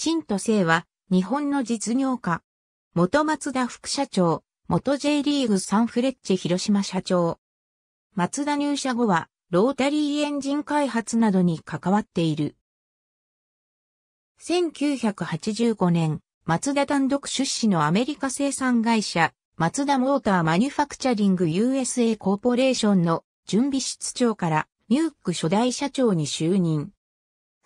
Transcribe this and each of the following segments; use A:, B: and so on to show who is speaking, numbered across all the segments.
A: 新都生は、日本の実業家。元松田副社長、元 J リーグサンフレッチェ広島社長。松田入社後は、ロータリーエンジン開発などに関わっている。1985年、松田単独出資のアメリカ生産会社、松田モーターマニュファクチャリング USA コーポレーションの準備室長から、ニューク初代社長に就任。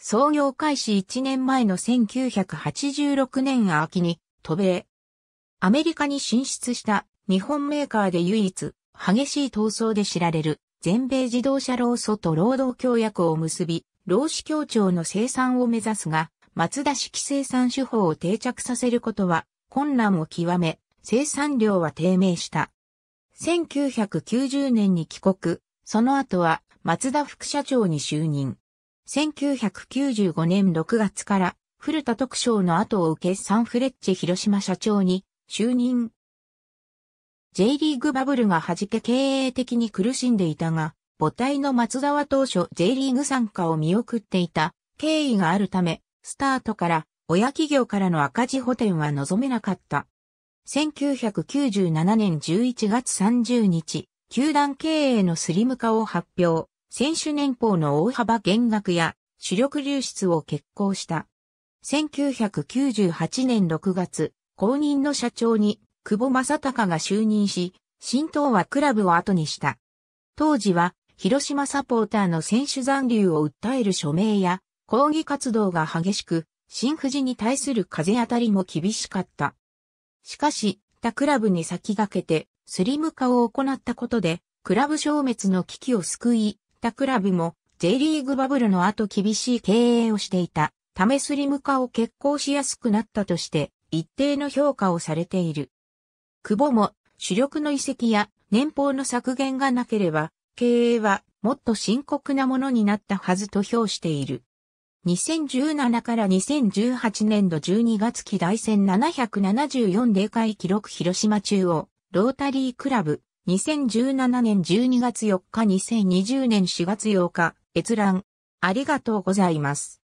A: 創業開始1年前の1986年秋に、渡米。アメリカに進出した日本メーカーで唯一、激しい闘争で知られる全米自動車労組と労働協約を結び、労使協調の生産を目指すが、松田式生産手法を定着させることは困難を極め、生産量は低迷した。1990年に帰国、その後は松田副社長に就任。1995年6月から古田特賞の後を受けサンフレッチェ広島社長に就任。J リーグバブルが弾け経営的に苦しんでいたが、母体の松沢当初 J リーグ参加を見送っていた経緯があるため、スタートから親企業からの赤字補填は望めなかった。1997年11月30日、球団経営のスリム化を発表。選手年俸の大幅減額や主力流出を決行した。1998年6月、公認の社長に久保正隆が就任し、新党はクラブを後にした。当時は、広島サポーターの選手残留を訴える署名や、抗議活動が激しく、新富士に対する風当たりも厳しかった。しかし、他クラブに先駆けて、スリム化を行ったことで、クラブ消滅の危機を救い、ったクラブも J リーグバブルの後厳しい経営をしていたためスリム化を決行しやすくなったとして一定の評価をされている。久保も主力の遺跡や年俸の削減がなければ経営はもっと深刻なものになったはずと評している。2017から2018年度12月期大戦774例会記録広島中央ロータリークラブ2017年12月4日2020年4月8日閲覧ありがとうございます。